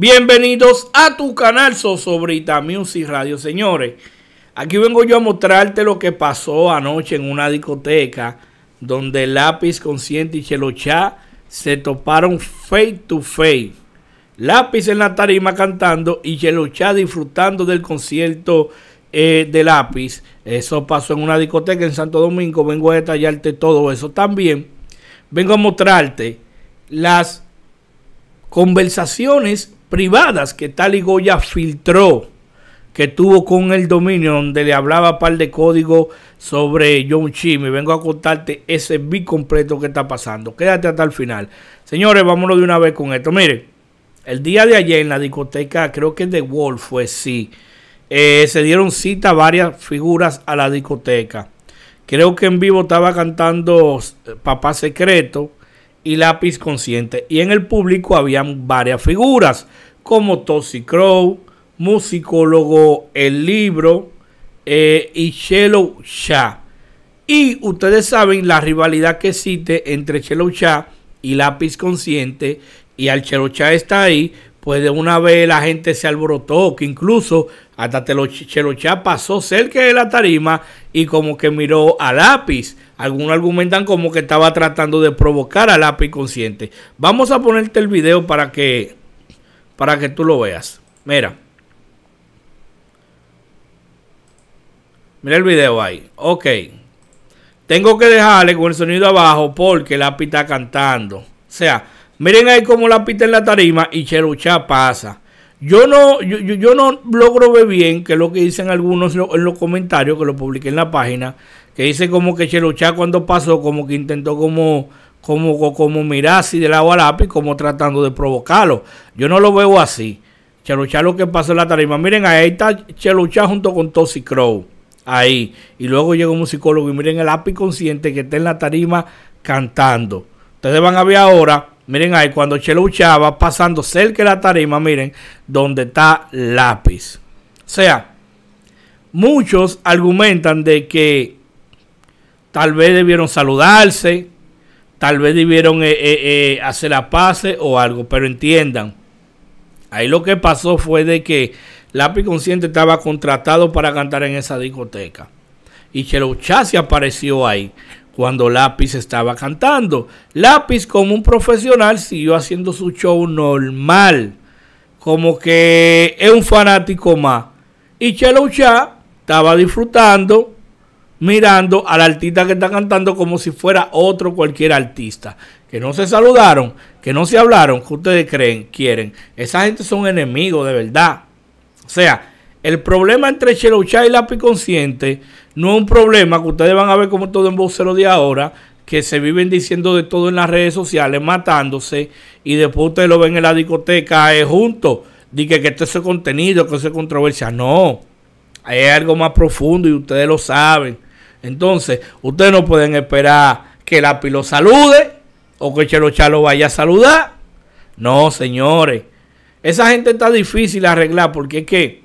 Bienvenidos a tu canal Sosobrita Music Radio. Señores, aquí vengo yo a mostrarte lo que pasó anoche en una discoteca donde Lápiz Consciente y Chelochá se toparon face to face. Lápiz en la tarima cantando y Chelochá disfrutando del concierto eh, de Lápiz. Eso pasó en una discoteca en Santo Domingo. Vengo a detallarte todo eso. También vengo a mostrarte las conversaciones privadas que y Goya filtró, que tuvo con el dominio, donde le hablaba un par de códigos sobre John y Vengo a contarte ese bit completo que está pasando. Quédate hasta el final. Señores, vámonos de una vez con esto. mire el día de ayer en la discoteca, creo que de Wolf fue sí, eh, se dieron cita varias figuras a la discoteca. Creo que en vivo estaba cantando eh, Papá Secreto y lápiz consciente. Y en el público habían varias figuras, como Tosi Crow, musicólogo El Libro eh, y chelo Shah. Y ustedes saben la rivalidad que existe entre chelo Shah y lápiz consciente. Y al chelo Shah está ahí, pues de una vez la gente se alborotó, que incluso hasta Chelochá pasó cerca de la tarima y como que miró a lápiz. Algunos argumentan como que estaba tratando de provocar a lápiz consciente. Vamos a ponerte el video para que, para que tú lo veas. Mira. Mira el video ahí. Ok. Tengo que dejarle con el sonido abajo porque lápiz está cantando. O sea, miren ahí como lápiz está en la tarima y Chelochá pasa. Yo no, yo, yo no logro ver bien, que lo que dicen algunos en los comentarios, que lo publiqué en la página, que dice como que Chelochá cuando pasó, como que intentó como como, como mirar así del agua lápiz, como tratando de provocarlo. Yo no lo veo así. Cheluchá lo que pasó en la tarima. Miren, ahí está Cheluchá junto con Tosi Crow. Ahí. Y luego llega un psicólogo y miren el lápiz consciente que está en la tarima cantando. Ustedes van a ver ahora Miren ahí, cuando Chelo va pasando cerca de la tarima, miren, donde está lápiz. O sea, muchos argumentan de que tal vez debieron saludarse, tal vez debieron eh, eh, eh, hacer la pase o algo, pero entiendan. Ahí lo que pasó fue de que Lápiz Consciente estaba contratado para cantar en esa discoteca. Y Uchá se apareció ahí cuando Lápiz estaba cantando. Lápiz como un profesional siguió haciendo su show normal, como que es un fanático más. Y Chelo Chá estaba disfrutando, mirando al artista que está cantando como si fuera otro cualquier artista. Que no se saludaron, que no se hablaron, que ustedes creen, quieren. Esa gente son enemigos de verdad. O sea, el problema entre Ucha y Lápiz Consciente no es un problema que ustedes van a ver como todo en vocero de ahora, que se viven diciendo de todo en las redes sociales, matándose, y después ustedes lo ven en la discoteca eh, juntos. di que esto es contenido, que eso es controversia. No, hay algo más profundo y ustedes lo saben. Entonces, ustedes no pueden esperar que la lo salude o que Chelo Chalo vaya a saludar. No, señores. Esa gente está difícil de arreglar porque es que,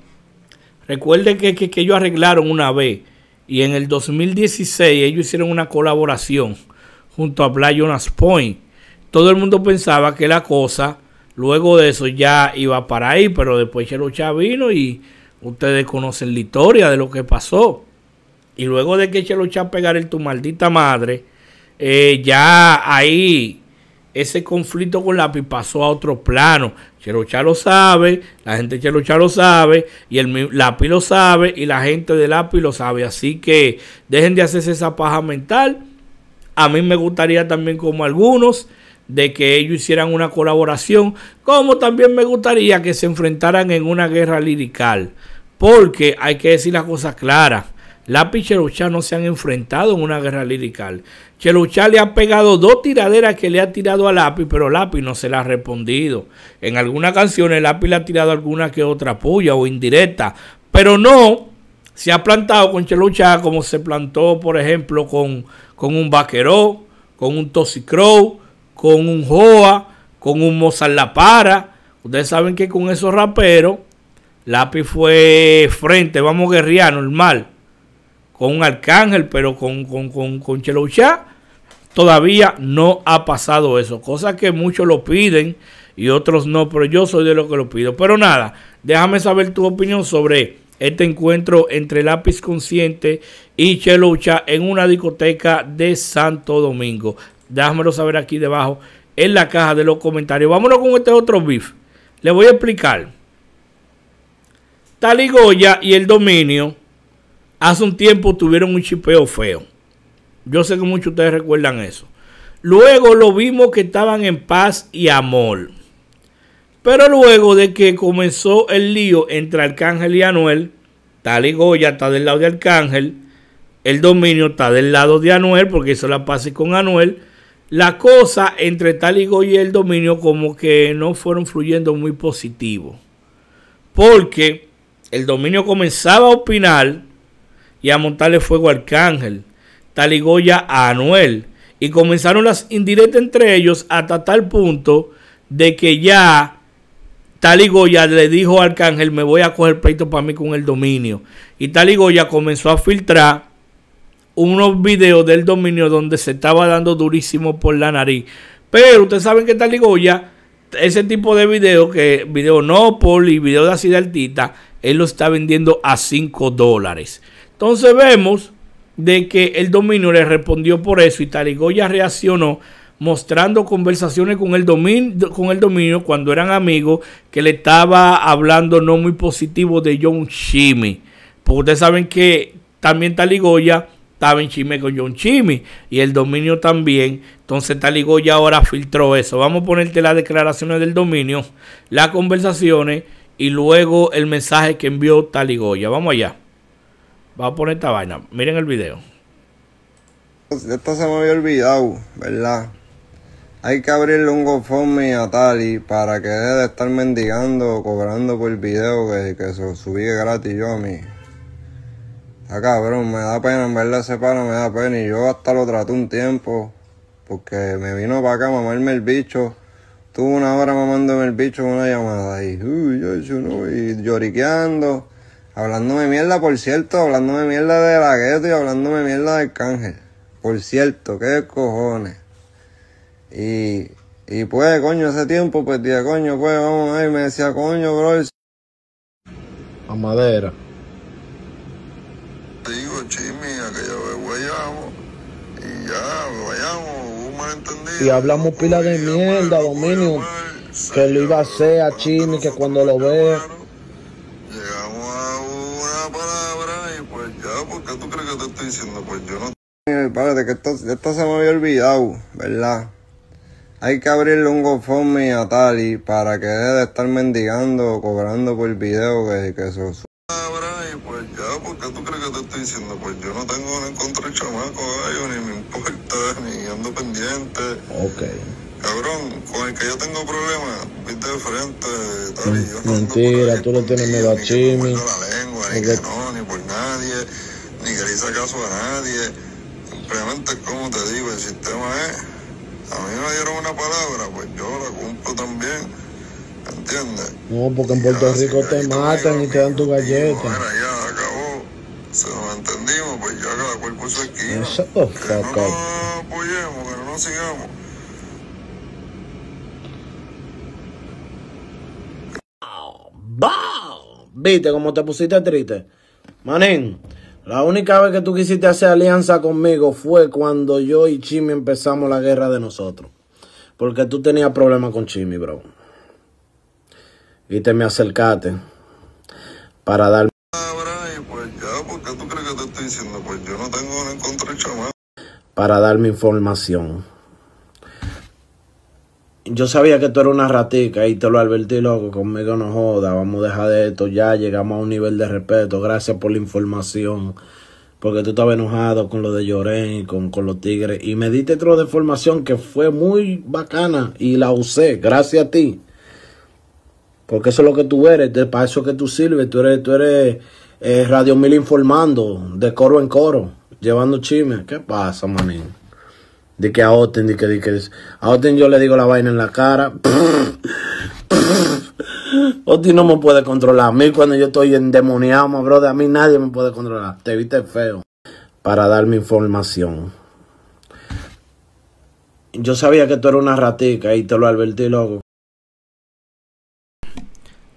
recuerden que, que, que ellos arreglaron una vez y en el 2016 ellos hicieron una colaboración junto a Black Jonas Point. Todo el mundo pensaba que la cosa, luego de eso, ya iba para ahí, pero después Chelo vino y ustedes conocen la historia de lo que pasó. Y luego de que Chelo Chá pegara el tu maldita madre, eh, ya ahí ese conflicto con lápiz pasó a otro plano. Cherocha lo sabe, la gente de Cherocha lo sabe, y el lápiz lo sabe, y la gente de lápiz lo sabe. Así que dejen de hacerse esa paja mental. A mí me gustaría también, como algunos, de que ellos hicieran una colaboración, como también me gustaría que se enfrentaran en una guerra lirical. Porque hay que decir las cosas claras. Lápiz y Cheluchá no se han enfrentado en una guerra lirical. Cheluchá le ha pegado dos tiraderas que le ha tirado a Lápiz, pero Lápiz no se la ha respondido. En algunas canciones Lápiz le ha tirado alguna que otra puya o indirecta, pero no se ha plantado con Cheluchá como se plantó, por ejemplo, con, con un Vaqueró, con un Crow, con un Joa, con un Mozart La Para. Ustedes saben que con esos raperos, Lápiz fue frente, vamos guerrear normal con un Arcángel, pero con, con, con, con todavía no ha pasado eso. Cosa que muchos lo piden y otros no, pero yo soy de los que lo pido. Pero nada, déjame saber tu opinión sobre este encuentro entre Lápiz Consciente y Ucha en una discoteca de Santo Domingo. Déjamelo saber aquí debajo en la caja de los comentarios. Vámonos con este otro beef. Le voy a explicar. Taligoya y el dominio Hace un tiempo tuvieron un chipeo feo. Yo sé que muchos de ustedes recuerdan eso. Luego lo vimos que estaban en paz y amor. Pero luego de que comenzó el lío entre Arcángel y Anuel, Tal y Goya está del lado de Arcángel, el dominio está del lado de Anuel porque hizo la paz con Anuel. La cosa entre Tal y Goya y el dominio como que no fueron fluyendo muy positivo. Porque el dominio comenzaba a opinar y a montarle fuego a Arcángel, Goya a Anuel. Y comenzaron las indirectas entre ellos hasta tal punto de que ya Goya le dijo a Arcángel, me voy a coger peito para mí con el dominio. Y Goya comenzó a filtrar unos videos del dominio donde se estaba dando durísimo por la nariz. Pero ustedes saben que Tal Goya... ese tipo de video, que video no poli, video de así de altita, él lo está vendiendo a 5 dólares. Entonces vemos de que el dominio le respondió por eso y Taligoya reaccionó mostrando conversaciones con el, dominio, con el dominio cuando eran amigos que le estaba hablando no muy positivo de John Chimmy. Porque ustedes saben que también Taligoya estaba en Chime con John Chimmy y el dominio también. Entonces Taligoya ahora filtró eso. Vamos a ponerte las declaraciones del dominio, las conversaciones y luego el mensaje que envió Taligoya. Vamos allá va a poner esta vaina. Miren el video. Esto se me había olvidado, ¿verdad? Hay que abrirle un GoFundMe a y para que deje de estar mendigando, cobrando por el video que, que se subí gratis yo a mí. Está cabrón, me da pena, en verdad ese pana me da pena. Y yo hasta lo traté un tiempo, porque me vino para acá a mamarme el bicho. Tuve una hora mamándome el bicho con una llamada y, no, y lloriqueando. Hablándome mierda, por cierto, hablándome mierda de la gueto y hablándome mierda de cángel. Por cierto, qué cojones. Y, y pues, coño, hace tiempo, pues, tía, coño, pues, vamos a ver, Me decía, coño, bro. A madera. Digo, Y ya, vayamos, un malentendido. Y hablamos pila de mierda, Dominio. Que lo iba a hacer a Chimi, que cuando lo vea. diciendo, pues yo no. el padre, que esto, se me había olvidado, ¿verdad? Hay que abrirle un GoFundMe a Tali para que de estar mendigando o cobrando por el video que, que se Y ah, pues ya, ¿por qué tú crees que te estoy diciendo? Pues yo no tengo nada en contra del chamaco, ni me importa, ni ando pendiente. Ok cabrón, con el que yo tengo problemas, viste de frente, yo Mentira, tú le tienes miedo a Chimi. no, caso a nadie. Simplemente, como te digo, el sistema es. A mí me dieron una palabra, pues yo la cumplo también. ¿Entiendes? No, porque en Puerto Rico te matan y te dan tu galleta. Mira, ya acabó. Se nos entendimos, pues ya cada cual puso aquí Eso Eso, oh, que no apoyemos, que no nos sigamos. Viste cómo te pusiste triste. Manín, la única vez que tú quisiste hacer alianza conmigo fue cuando yo y Chimi empezamos la guerra de nosotros. Porque tú tenías problemas con Chimi, bro. Y te me acercaste para darme... Pues ya, pues yo no tengo Para darme información yo sabía que tú eras una ratica y te lo advertí, loco, conmigo no joda, vamos a dejar de esto ya, llegamos a un nivel de respeto, gracias por la información, porque tú estabas enojado con lo de Lloren y con, los Tigres, y me diste otro de formación que fue muy bacana y la usé, gracias a ti, porque eso es lo que tú eres, para eso que tú sirves, tú eres, tú eres eh, Radio Mil informando, de coro en coro, llevando chimes, ¿qué pasa, manín? De que a Oten, de que, A Oten yo le digo la vaina en la cara. Oten no me puede controlar. A mí cuando yo estoy endemoniado, bro, a mí nadie me puede controlar. Te viste feo para dar mi información. Yo sabía que tú eras una ratica y te lo advertí, loco.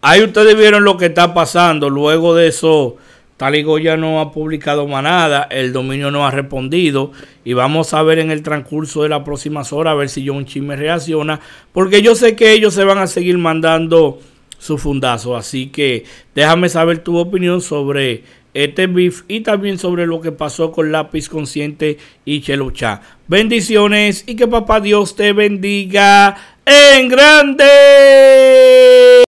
Ahí ustedes vieron lo que está pasando luego de eso Tal Goya no ha publicado más nada, el dominio no ha respondido y vamos a ver en el transcurso de las próximas horas a ver si John Chi me reacciona, porque yo sé que ellos se van a seguir mandando su fundazo, así que déjame saber tu opinión sobre este beef y también sobre lo que pasó con Lápiz Consciente y Chelucha. Bendiciones y que papá Dios te bendiga en grande.